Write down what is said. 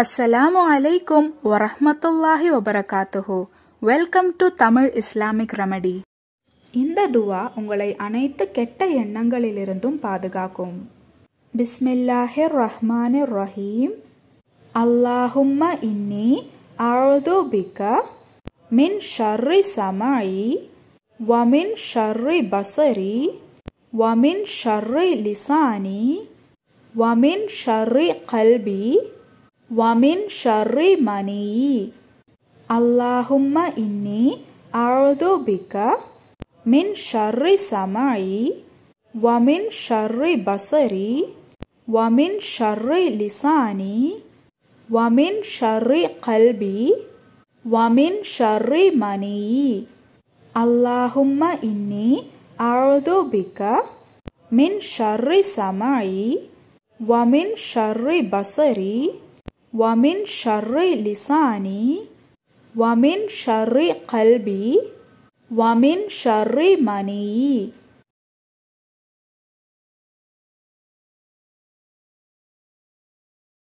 அஸ்ஸலாமு அலைக்கும் வரஹ்மத்துல்லாஹி வபரகாத்துஹு welcome to Tamil Islamic remedy இந்த துவா உங்களை அனைத்து கெட்ட எண்ணங்களிலிருந்தும் பாதுகாக்கும் பிஸ்மில்லாஹிர் ரஹ்மானிர் ரஹீம் அல்லாஹும்ம இன்னி அழுது பிக மின் ஷர்ரி சமாயி வமின் ஷர்ரி பசரி வமின் ஷர்ரி லிசானி வமின் ஷர்ரி கல்பி ومن شر مني اللهم إني أعوذ بك من شر سمعي ومن شر بصري ومن شر لساني ومن شر قلبي ومن شر مني اللهم إني أعوذ بك من شر سمعي ومن شر بصري ومن شر لساني ومن شر قلبي ومن شر منيي